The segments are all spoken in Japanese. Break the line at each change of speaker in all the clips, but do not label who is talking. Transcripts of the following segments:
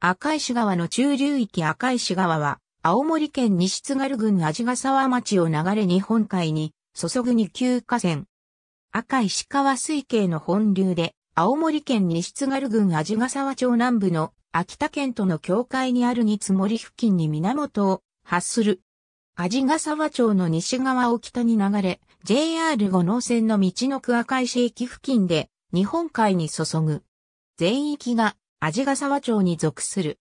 赤石川の中流域赤石川は、青森県西津軽郡味ヶ沢町を流れ日本海に注ぐ二級河川。赤石川水系の本流で、青森県西津軽郡味ヶ沢町南部の秋田県との境界にある三つ森付近に源を発する。味ヶ沢町の西側を北に流れ、JR 五能線の道の区赤石駅付近で日本海に注ぐ。全域が味ヶ沢町に属する。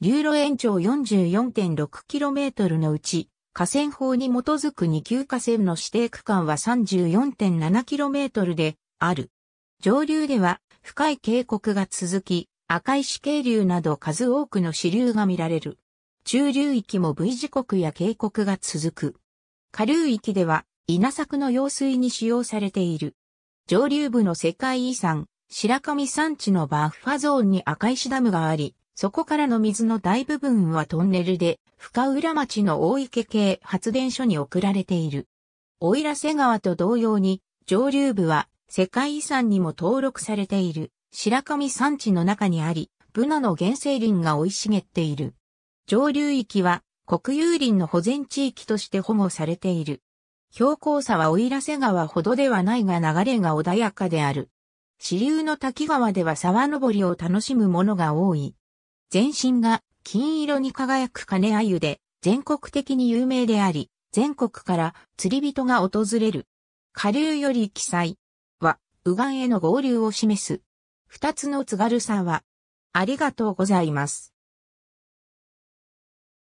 流路延長 44.6km のうち、河川法に基づく2級河川の指定区間は 34.7km である。上流では深い渓谷が続き、赤石渓流など数多くの支流が見られる。中流域も V 字谷や渓谷が続く。下流域では稲作の用水に使用されている。上流部の世界遺産、白神山地のバッファゾーンに赤石ダムがあり、そこからの水の大部分はトンネルで、深浦町の大池系発電所に送られている。大入瀬川と同様に、上流部は世界遺産にも登録されている白神山地の中にあり、ブナの原生林が生い茂っている。上流域は国有林の保全地域として保護されている。標高差は大入瀬川ほどではないが流れが穏やかである。支流の滝川では沢登りを楽しむ者が多い。全身が金色に輝く金鮎で全国的に有名であり、全国から釣り人が訪れる。下流より記載は、右岸への合流を示す。二つの津軽さは、ありがと
うございます。